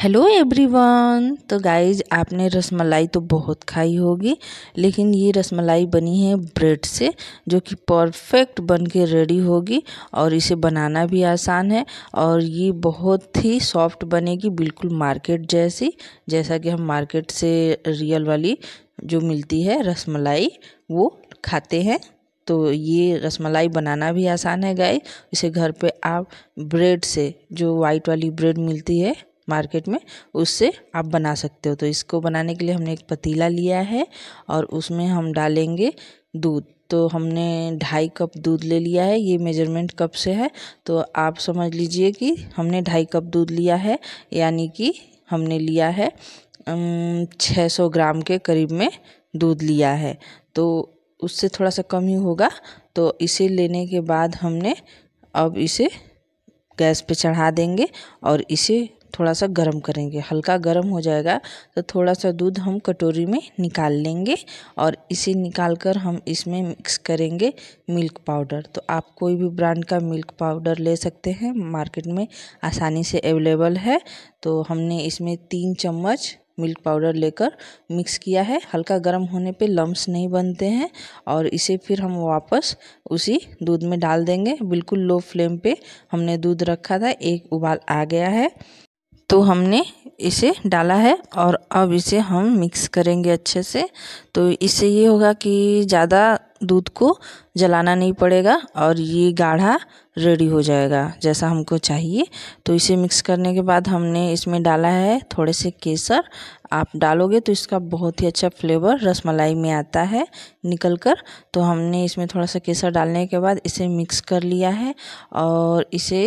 hello everyone तो guys आपने रसमलाई तो बहुत खाई होगी लेकिन ये रसमलाई बनी है ब्रेड से जो कि परफेक्ट बन के रेडी होगी और इसे बनाना भी आसान है और ये बहुत ही सॉफ्ट बनेगी बिल्कुल मार्केट जैसी जैसा कि हम मार्केट से रियल वाली जो मिलती है रसमलाई वो खाते हैं तो ये रसमलाई बनाना भी आसान है गाय इसे घर पे आप ब्रेड से जो वाइट वाली ब्रेड मिलती है मार्केट में उससे आप बना सकते हो तो इसको बनाने के लिए हमने एक पतीला लिया है और उसमें हम डालेंगे दूध तो हमने ढाई कप दूध ले लिया है ये मेजरमेंट कप से है तो आप समझ लीजिए कि हमने ढाई कप दूध लिया है यानी कि हमने लिया है 600 सौ ग्राम के करीब में दूध लिया है तो उससे थोड़ा सा कम ही होगा तो इसे लेने के बाद हमने अब इसे गैस पे चढ़ा देंगे और इसे थोड़ा सा गर्म करेंगे हल्का गर्म हो जाएगा तो थोड़ा सा दूध हम कटोरी में निकाल लेंगे और इसे निकाल कर हम इसमें मिक्स करेंगे मिल्क पाउडर तो आप कोई भी ब्रांड का मिल्क पाउडर ले सकते हैं मार्केट में आसानी से अवेलेबल है तो हमने इसमें तीन चम्मच मिल्क पाउडर लेकर मिक्स किया है हल्का गर्म होने पे लम्स नहीं बनते हैं और इसे फिर हम वापस उसी दूध में डाल देंगे बिल्कुल लो फ्लेम पे हमने दूध रखा था एक उबाल आ गया है तो हमने इसे डाला है और अब इसे हम मिक्स करेंगे अच्छे से तो इससे ये होगा कि ज़्यादा दूध को जलाना नहीं पड़ेगा और ये गाढ़ा रेडी हो जाएगा जैसा हमको चाहिए तो इसे मिक्स करने के बाद हमने इसमें डाला है थोड़े से केसर आप डालोगे तो इसका बहुत ही अच्छा फ्लेवर रसमलाई में आता है निकल कर तो हमने इसमें थोड़ा सा केसर डालने के बाद इसे मिक्स कर लिया है और इसे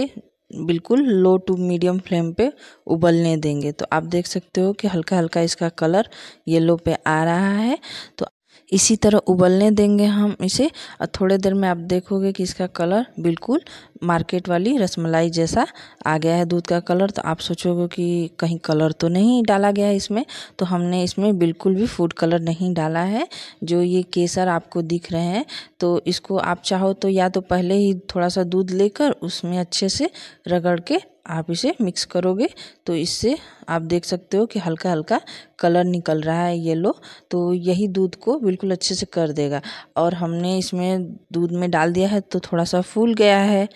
बिल्कुल लो टू मीडियम फ्लेम पे उबलने देंगे तो आप देख सकते हो कि हल्का हल्का इसका कलर येलो पे आ रहा है तो इसी तरह उबलने देंगे हम इसे और थोड़े देर में आप देखोगे कि इसका कलर बिल्कुल मार्केट वाली रसमलाई जैसा आ गया है दूध का कलर तो आप सोचोगे कि कहीं कलर तो नहीं डाला गया है इसमें तो हमने इसमें बिल्कुल भी फूड कलर नहीं डाला है जो ये केसर आपको दिख रहे हैं तो इसको आप चाहो तो या तो पहले ही थोड़ा सा दूध लेकर उसमें अच्छे से रगड़ के आप इसे मिक्स करोगे तो इससे आप देख सकते हो कि हल्का हल्का कलर निकल रहा है येलो तो यही दूध को बिल्कुल अच्छे से कर देगा और हमने इसमें दूध में डाल दिया है तो थोड़ा सा फूल गया है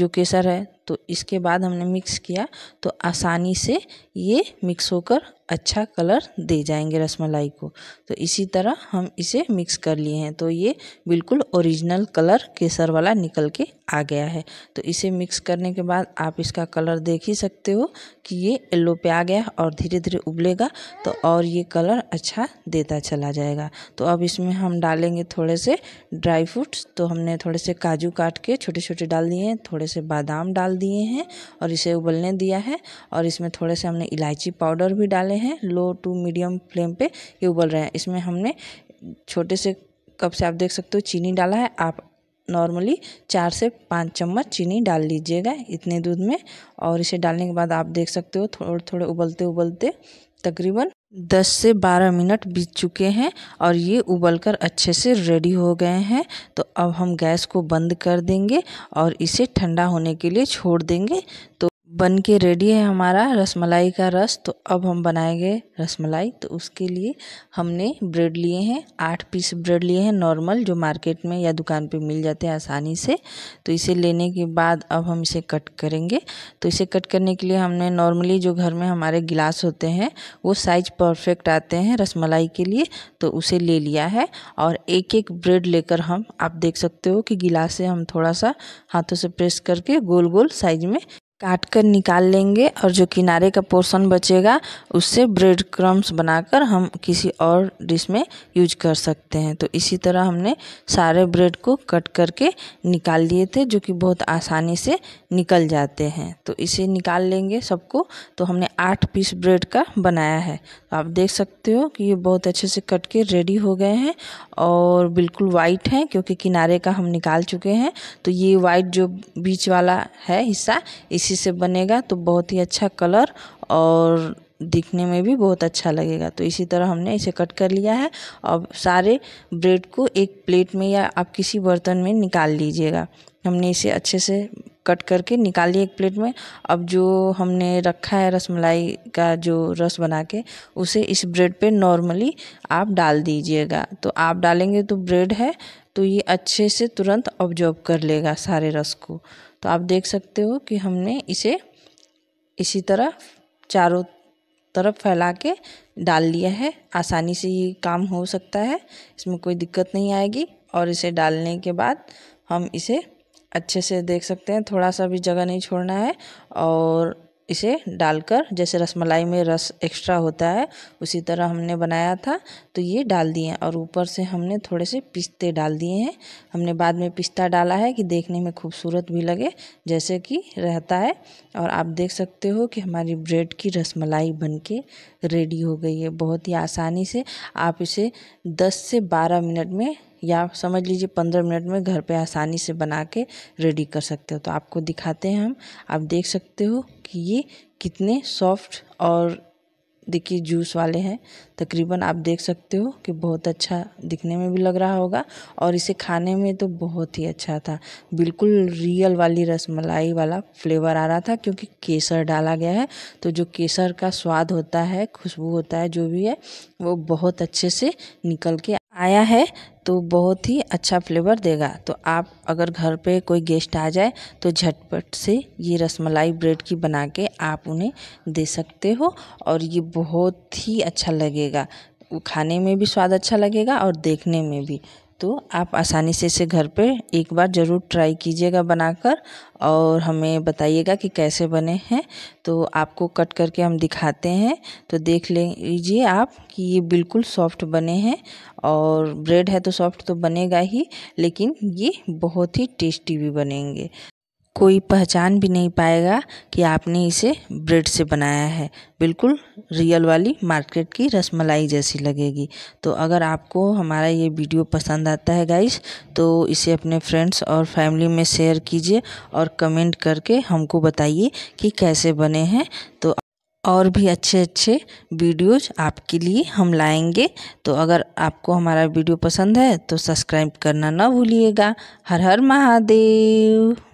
जो केसर है तो इसके बाद हमने मिक्स किया तो आसानी से ये मिक्स होकर अच्छा कलर दे जाएंगे रसमलाई को तो इसी तरह हम इसे मिक्स कर लिए हैं तो ये बिल्कुल ओरिजिनल कलर केसर वाला निकल के आ गया है तो इसे मिक्स करने के बाद आप इसका कलर देख ही सकते हो कि ये येल्लो पे आ गया और धीरे धीरे उबलेगा तो और ये कलर अच्छा देता चला जाएगा तो अब इसमें हम डालेंगे थोड़े से ड्राई फ्रूट्स तो हमने थोड़े से काजू काट के छोटे छोटे डाल दिए हैं थोड़े से बादाम डाल डाल दिए हैं और इसे उबलने दिया है और इसमें थोड़े से हमने इलायची पाउडर भी डाले हैं लो टू मीडियम फ्लेम पे ये उबल रहे हैं इसमें हमने छोटे से कप से आप देख सकते हो चीनी डाला है आप नॉर्मली चार से पाँच चम्मच चीनी डाल लीजिएगा इतने दूध में और इसे डालने के बाद आप देख सकते हो थोड़े थोड़े उबलते उबलते तकरीबन दस से बारह मिनट बीत चुके हैं और ये उबल कर अच्छे से रेडी हो गए हैं तो अब हम गैस को बंद कर देंगे और इसे ठंडा होने के लिए छोड़ देंगे तो बन के रेडी है हमारा रसमलाई का रस तो अब हम बनाएंगे रसमलाई तो उसके लिए हमने ब्रेड लिए हैं आठ पीस ब्रेड लिए हैं नॉर्मल जो मार्केट में या दुकान पे मिल जाते हैं आसानी से तो इसे लेने के बाद अब हम इसे कट करेंगे तो इसे कट करने के लिए हमने नॉर्मली जो घर में हमारे गिलास होते हैं वो साइज परफेक्ट आते हैं रसमलाई के लिए तो उसे ले लिया है और एक एक ब्रेड लेकर हम आप देख सकते हो कि गिलास से हम थोड़ा सा हाथों से प्रेस करके गोल गोल साइज में काट कर निकाल लेंगे और जो किनारे का पोर्शन बचेगा उससे ब्रेड क्रम्स बनाकर हम किसी और डिश में यूज कर सकते हैं तो इसी तरह हमने सारे ब्रेड को कट करके निकाल लिए थे जो कि बहुत आसानी से निकल जाते हैं तो इसे निकाल लेंगे सबको तो हमने आठ पीस ब्रेड का बनाया है तो आप देख सकते हो कि ये बहुत अच्छे से कट के रेडी हो गए हैं और बिल्कुल वाइट हैं क्योंकि किनारे का हम निकाल चुके हैं तो ये वाइट जो बीच वाला है हिस्सा इसी इसी से बनेगा तो बहुत ही अच्छा कलर और दिखने में भी बहुत अच्छा लगेगा तो इसी तरह हमने इसे कट कर लिया है अब सारे ब्रेड को एक प्लेट में या आप किसी बर्तन में निकाल लीजिएगा हमने इसे अच्छे से कट करके लिया एक प्लेट में अब जो हमने रखा है रसमलाई का जो रस बना के उसे इस ब्रेड पे नॉर्मली आप डाल दीजिएगा तो आप डालेंगे तो ब्रेड है तो ये अच्छे से तुरंत ऑब्जॉर्व कर लेगा सारे रस को तो आप देख सकते हो कि हमने इसे इसी तरह चारों तरफ फैला के डाल लिया है आसानी से ये काम हो सकता है इसमें कोई दिक्कत नहीं आएगी और इसे डालने के बाद हम इसे अच्छे से देख सकते हैं थोड़ा सा भी जगह नहीं छोड़ना है और इसे डालकर जैसे रसमलाई में रस एक्स्ट्रा होता है उसी तरह हमने बनाया था तो ये डाल दिए और ऊपर से हमने थोड़े से पिस्ते डाल दिए हैं हमने बाद में पिस्ता डाला है कि देखने में खूबसूरत भी लगे जैसे कि रहता है और आप देख सकते हो कि हमारी ब्रेड की रसमलाई बनके रेडी हो गई है बहुत ही आसानी से आप इसे दस से बारह मिनट में या समझ लीजिए पंद्रह मिनट में घर पे आसानी से बना के रेडी कर सकते हो तो आपको दिखाते हैं हम आप देख सकते हो कि ये कितने सॉफ्ट और देखिए जूस वाले हैं तकरीबन आप देख सकते हो कि बहुत अच्छा दिखने में भी लग रहा होगा और इसे खाने में तो बहुत ही अच्छा था बिल्कुल रियल वाली रसमलाई वाला फ्लेवर आ रहा था क्योंकि केसर डाला गया है तो जो केसर का स्वाद होता है खुशबू होता है जो भी है वो बहुत अच्छे से निकल के आया है तो बहुत ही अच्छा फ्लेवर देगा तो आप अगर घर पे कोई गेस्ट आ जाए तो झटपट से ये रसमलाई ब्रेड की बना के आप उन्हें दे सकते हो और ये बहुत ही अच्छा लगेगा खाने में भी स्वाद अच्छा लगेगा और देखने में भी तो आप आसानी से इसे घर पे एक बार ज़रूर ट्राई कीजिएगा बनाकर और हमें बताइएगा कि कैसे बने हैं तो आपको कट करके हम दिखाते हैं तो देख लीजिए आप कि ये बिल्कुल सॉफ्ट बने हैं और ब्रेड है तो सॉफ्ट तो बनेगा ही लेकिन ये बहुत ही टेस्टी भी बनेंगे कोई पहचान भी नहीं पाएगा कि आपने इसे ब्रेड से बनाया है बिल्कुल रियल वाली मार्केट की रसमलाई जैसी लगेगी तो अगर आपको हमारा ये वीडियो पसंद आता है गाइस तो इसे अपने फ्रेंड्स और फैमिली में शेयर कीजिए और कमेंट करके हमको बताइए कि कैसे बने हैं तो और भी अच्छे अच्छे वीडियोज आपके लिए हम लाएंगे तो अगर आपको हमारा वीडियो पसंद है तो सब्सक्राइब करना ना भूलिएगा हर हर महादेव